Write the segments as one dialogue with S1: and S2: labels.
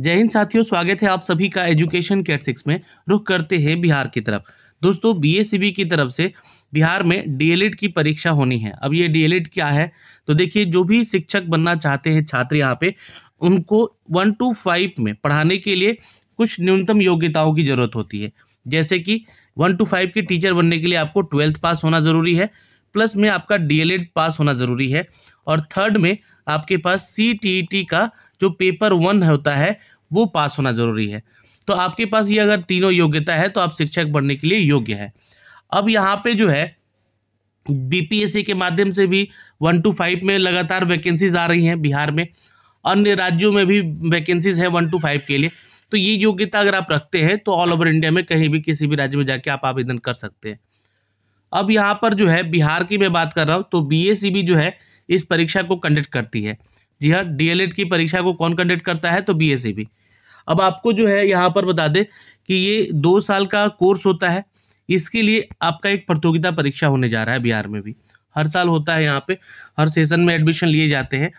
S1: जय हिंद साथियों स्वागत है आप सभी का एजुकेशन कैट सिक्स में रुख करते हैं बिहार की तरफ दोस्तों बीएसईबी की तरफ से बिहार में डीएलएड e की परीक्षा होनी है अब ये डीएलएड e क्या है तो देखिए जो भी शिक्षक बनना चाहते हैं छात्र यहाँ पे उनको वन टू फाइव में पढ़ाने के लिए कुछ न्यूनतम योग्यताओं की जरूरत होती है जैसे कि वन टू फाइव के टीचर बनने के लिए आपको ट्वेल्थ पास होना ज़रूरी है प्लस में आपका डीएलएड पास e होना ज़रूरी है और थर्ड में आपके पास सी का जो पेपर वन होता है वो पास होना जरूरी है तो आपके पास ये अगर तीनों योग्यता है तो आप शिक्षक बनने के लिए योग्य है अब यहाँ पे जो है बीपीएससी के माध्यम से भी वन टू फाइव में लगातार वैकेंसीज आ रही हैं बिहार में अन्य राज्यों में भी वैकेंसीज है वन टू फाइव के लिए तो ये योग्यता अगर आप रखते हैं तो ऑल ओवर इंडिया में कहीं भी किसी भी राज्य में जाके आप आवेदन कर सकते हैं अब यहाँ पर जो है बिहार की मैं बात कर रहा हूँ तो बी जो है इस परीक्षा को कंडक्ट करती है जी हाँ डीएलएड की परीक्षा को कौन कंडक्ट करता है तो बीएसईबी e अब आपको जो है यहाँ पर बता दें कि ये दो साल का कोर्स होता है इसके लिए आपका एक प्रतियोगिता परीक्षा होने जा रहा है बिहार में भी हर साल होता है यहाँ पे हर सेशन में एडमिशन लिए जाते हैं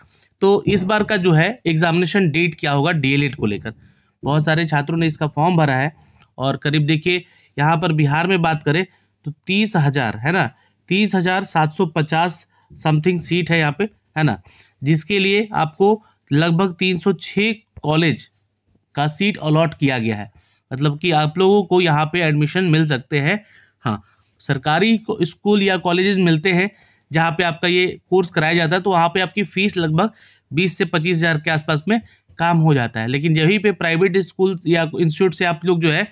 S1: तो इस बार का जो है एग्जामिनेशन डेट क्या होगा डी को लेकर बहुत सारे छात्रों ने इसका फॉर्म भरा है और करीब देखिए यहाँ पर बिहार में बात करें तो तीस हज़ार है ना तीस हज़ार सात सौ पचास समथिंग सीट है यहाँ पे है ना जिसके लिए आपको लगभग 306 कॉलेज का सीट अलॉट किया गया है मतलब कि आप लोगों को यहाँ पे एडमिशन मिल सकते हैं हाँ सरकारी स्कूल या कॉलेजेस मिलते हैं जहाँ पे आपका ये कोर्स कराया जाता है तो वहाँ पे आपकी फ़ीस लगभग बीस से पच्चीस हज़ार के आसपास में काम हो जाता है लेकिन यही पे प्राइवेट स्कूल या इंस्टीट्यूट से आप लोग जो है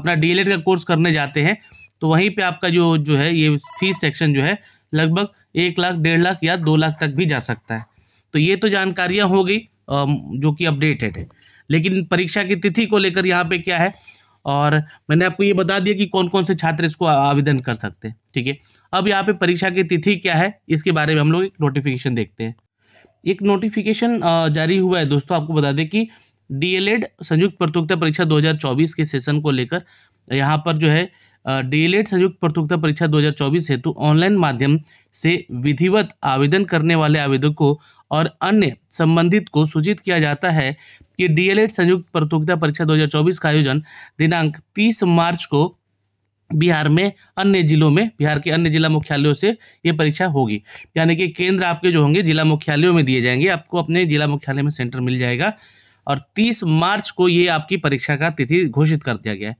S1: अपना डी का कोर्स करने जाते हैं तो वहीं पर आपका जो जो है ये फीस सेक्शन जो है लगभग एक लाख डेढ़ लाख या दो लाख तक भी जा सकता है तो ये तो जानकारियाँ हो गई जो कि अपडेटेड है लेकिन परीक्षा की तिथि को लेकर यहाँ पे क्या है और मैंने आपको ये बता दिया कि कौन कौन से छात्र इसको आवेदन कर सकते हैं ठीक है अब यहाँ पे परीक्षा की तिथि क्या है इसके बारे में हम लोग एक नोटिफिकेशन देखते हैं एक नोटिफिकेशन जारी हुआ है दोस्तों आपको बता दें कि डीएलएड संयुक्त प्रतियोगिता परीक्षा 2024 के सेशन को लेकर यहाँ पर जो है डीएलएड संयुक्त प्रतियोगिता परीक्षा 2024 हेतु ऑनलाइन माध्यम से विधिवत आवेदन करने वाले आवेदक को और अन्य संबंधित को सूचित किया जाता है कि डीएलएड संयुक्त प्रतियोगिता परीक्षा 2024 का आयोजन दिनांक 30 मार्च को बिहार में अन्य जिलों में बिहार के अन्य जिला मुख्यालयों से ये परीक्षा होगी यानी कि केंद्र आपके जो होंगे जिला मुख्यालयों में दिए जाएंगे आपको अपने जिला मुख्यालय में सेंटर मिल जाएगा और 30 मार्च को ये आपकी परीक्षा का तिथि घोषित कर दिया गया है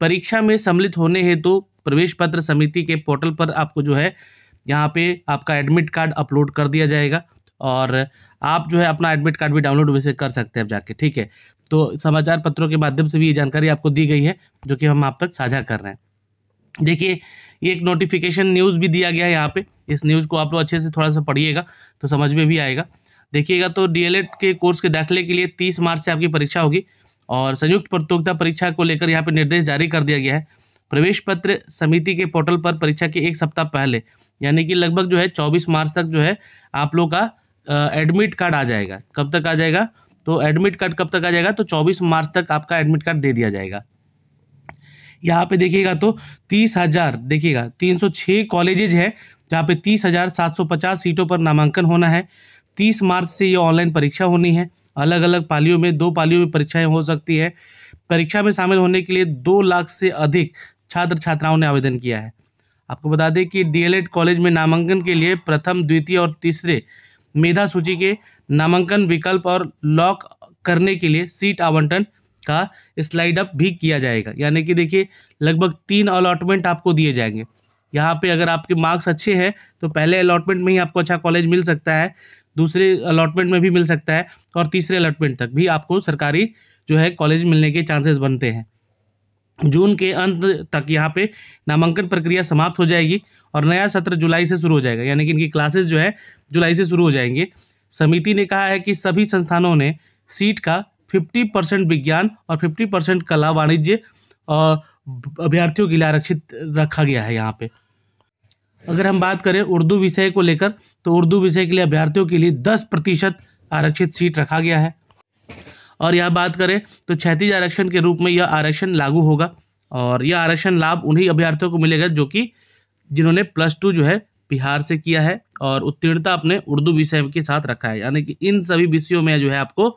S1: परीक्षा में सम्मिलित होने हेतु तो प्रवेश पत्र समिति के पोर्टल पर आपको जो है यहाँ पे आपका एडमिट कार्ड अपलोड कर दिया जाएगा और आप जो है अपना एडमिट कार्ड भी डाउनलोड वैसे कर सकते हैं अब जाके ठीक है तो समाचार पत्रों के माध्यम से भी ये जानकारी आपको दी गई है जो कि हम आप तक साझा कर रहे हैं देखिए ये एक नोटिफिकेशन न्यूज़ भी दिया गया है यहाँ पे इस न्यूज़ को आप लोग अच्छे से थोड़ा सा पढ़िएगा तो समझ में भी आएगा देखिएगा तो डीएलएड के कोर्स के दाखिले के लिए तीस मार्च से आपकी परीक्षा होगी और संयुक्त प्रतियोगिता परीक्षा को लेकर यहाँ पर निर्देश जारी कर दिया गया है प्रवेश पत्र समिति के पोर्टल पर परीक्षा के एक सप्ताह पहले यानी कि लगभग जो है चौबीस मार्च तक जो है आप लोग का एडमिट कार्ड आ जाएगा कब तक आ जाएगा तो एडमिट कार्ड कब तक आ जाएगा तो 24 मार्च तक आपका एडमिट कार्ड दे दिया जाएगा यहाँ पे देखिएगा तो तीस हज़ार देखिएगा तीन सौ छः कॉलेजेज है जहाँ पे तीस हज़ार सात सौ पचास सीटों पर नामांकन होना है तीस मार्च से ये ऑनलाइन परीक्षा होनी है अलग अलग पालियों में दो पालियों में परीक्षाएं हो सकती है परीक्षा में शामिल होने के लिए दो लाख से अधिक छात्र छात्राओं ने आवेदन किया है आपको बता दें कि डीएलएड कॉलेज में नामांकन के लिए प्रथम द्वितीय और तीसरे मेधा सूची के नामांकन विकल्प और लॉक करने के लिए सीट आवंटन का स्लाइड अप भी किया जाएगा यानी कि देखिए लगभग तीन अलॉटमेंट आपको दिए जाएंगे यहाँ पे अगर आपके मार्क्स अच्छे हैं तो पहले अलॉटमेंट में ही आपको अच्छा कॉलेज मिल सकता है दूसरे अलॉटमेंट में भी मिल सकता है और तीसरे अलॉटमेंट तक भी आपको सरकारी जो है कॉलेज मिलने के चांसेस बनते हैं जून के अंत तक यहाँ पे नामांकन प्रक्रिया समाप्त हो जाएगी और नया सत्र जुलाई से शुरू हो जाएगा यानी कि इनकी क्लासेस जो है जुलाई से शुरू हो जाएंगे समिति ने कहा है कि सभी संस्थानों ने सीट का फिफ्टी परसेंट विज्ञान और फिफ्टी परसेंट कला वाणिज्य अभ्यर्थियों के लिए आरक्षित रखा गया है यहाँ पे अगर हम बात करें उर्दू विषय को लेकर तो उर्दू विषय के लिए अभ्यर्थियों के लिए दस प्रतिशत आरक्षित सीट रखा गया है और यह बात करें तो क्षैतिज आरक्षण के रूप में यह आरक्षण लागू होगा और यह आरक्षण लाभ उन्हीं अभ्यर्थियों को मिलेगा जो कि जिन्होंने प्लस टू जो है बिहार से किया है और उत्तीर्णता अपने उर्दू विषय के साथ रखा है यानी कि इन सभी विषयों में जो है आपको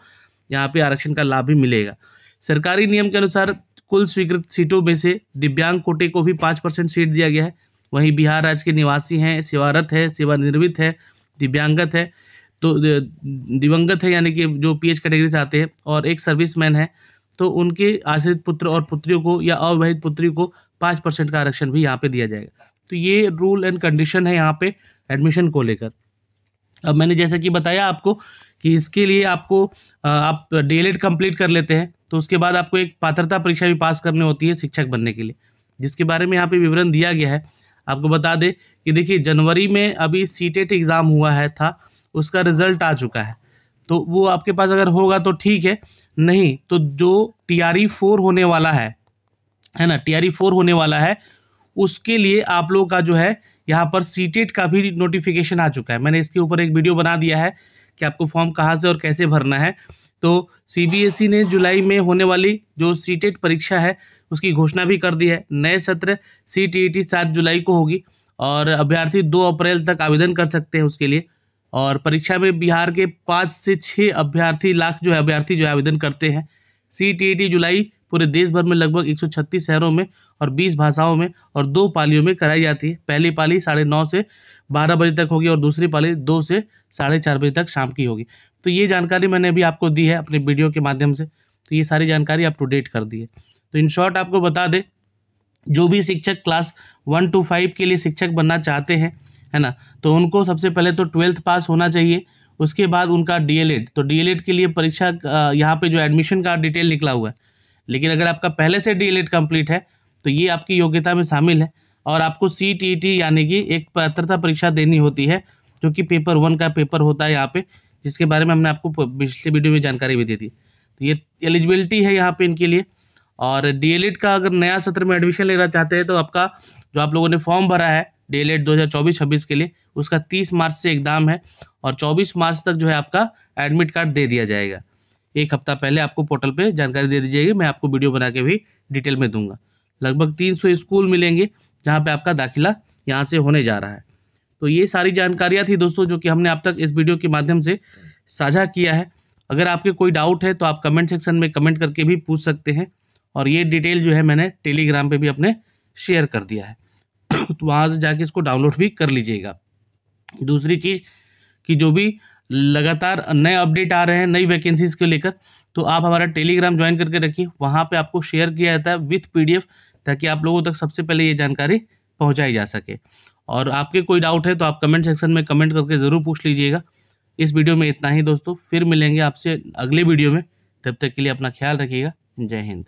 S1: यहाँ पे आरक्षण का लाभ भी मिलेगा सरकारी नियम के अनुसार कुल स्वीकृत सीटों में से दिव्यांग कोटे को भी पाँच परसेंट सीट दिया गया है वहीं बिहार राज्य के निवासी हैं सेवारत है सेवानिर्वृत्त है दिव्यांगत है तो दिवंगत है यानी कि जो पी कैटेगरी से आते हैं और एक सर्विसमैन है तो उनके आश्रित पुत्र और पुत्रियों को या अविवाहित पुत्री को पाँच परसेंट का आरक्षण भी यहाँ पे दिया जाएगा तो ये रूल एंड कंडीशन है यहाँ पे एडमिशन को लेकर अब मैंने जैसा कि बताया आपको कि इसके लिए आपको आप डी कंप्लीट कर लेते हैं तो उसके बाद आपको एक पात्रता परीक्षा भी पास करनी होती है शिक्षक बनने के लिए जिसके बारे में यहाँ पे विवरण दिया गया है आपको बता दें कि देखिए जनवरी में अभी सी e एग्ज़ाम हुआ है था उसका रिज़ल्ट आ चुका है तो वो आपके पास अगर होगा तो ठीक है नहीं तो जो टी आर ई फोर होने वाला है है ना टी आर ई फोर होने वाला है उसके लिए आप लोगों का जो है यहाँ पर सी e का भी नोटिफिकेशन आ चुका है मैंने इसके ऊपर एक वीडियो बना दिया है कि आपको फॉर्म कहाँ से और कैसे भरना है तो सी e ने जुलाई में होने वाली जो सी e परीक्षा है उसकी घोषणा भी कर दी है नए सत्र सी टी सात जुलाई को होगी और अभ्यर्थी दो अप्रैल तक आवेदन कर सकते हैं उसके लिए और परीक्षा में बिहार के पाँच से छः अभ्यर्थी लाख जो है अभ्यर्थी जो है आवेदन करते हैं सी टी जुलाई पूरे देश भर में लगभग एक शहरों में और 20 भाषाओं में और दो पालियों में कराई जाती है पहली पाली साढ़े नौ से बारह बजे तक होगी और दूसरी पाली दो से साढ़े चार बजे तक शाम की होगी तो ये जानकारी मैंने अभी आपको दी है अपने वीडियो के माध्यम से तो ये सारी जानकारी आप टू डेट कर दी है तो इन शॉर्ट आपको बता दें जो भी शिक्षक क्लास वन टू फाइव के लिए शिक्षक बनना चाहते हैं है ना तो उनको सबसे पहले तो ट्वेल्थ पास होना चाहिए उसके बाद उनका डीएलएड तो डीएलएड के लिए परीक्षा यहाँ पे जो एडमिशन का डिटेल निकला हुआ है लेकिन अगर आपका पहले से डी कंप्लीट है तो ये आपकी योग्यता में शामिल है और आपको सी टी टी यानी कि एक पात्रता परीक्षा देनी होती है जो कि पेपर वन का पेपर होता है यहाँ पे जिसके बारे में हमने आपको पिछले वीडियो में जानकारी भी दे दी तो ये एलिजिबिलिटी है यहाँ पे इनके लिए और डीएलएड का अगर नया सत्र में एडमिशन लेना चाहते हैं तो आपका जो आप लोगों ने फॉर्म भरा है डी एल एड दो हज़ार चौबीस छब्बीस के लिए उसका तीस मार्च से एग्ज़ाम है और चौबीस मार्च तक जो है आपका एडमिट कार्ड दे दिया जाएगा एक हफ्ता पहले आपको पोर्टल पे जानकारी दे दीजिएगी मैं आपको वीडियो बना के भी डिटेल में दूंगा लगभग 300 स्कूल मिलेंगे जहाँ पे आपका दाखिला यहाँ से होने जा रहा है तो ये सारी जानकारियाँ थी दोस्तों जो कि हमने आप तक इस वीडियो के माध्यम से साझा किया है अगर आपके कोई डाउट है तो आप कमेंट सेक्शन में कमेंट करके भी पूछ सकते हैं और ये डिटेल जो है मैंने टेलीग्राम पर भी अपने शेयर कर दिया है तो वहाँ से जाके इसको डाउनलोड भी कर लीजिएगा दूसरी चीज़ कि जो भी लगातार नए अपडेट आ रहे हैं नई वैकेंसीज को लेकर तो आप हमारा टेलीग्राम ज्वाइन करके रखिए वहाँ पे आपको शेयर किया जाता है विथ पीडीएफ ताकि आप लोगों तक सबसे पहले ये जानकारी पहुँचाई जा सके और आपके कोई डाउट है तो आप कमेंट सेक्शन में कमेंट करके ज़रूर पूछ लीजिएगा इस वीडियो में इतना ही दोस्तों फिर मिलेंगे आपसे अगले वीडियो में तब तक के लिए अपना ख्याल रखिएगा जय हिंद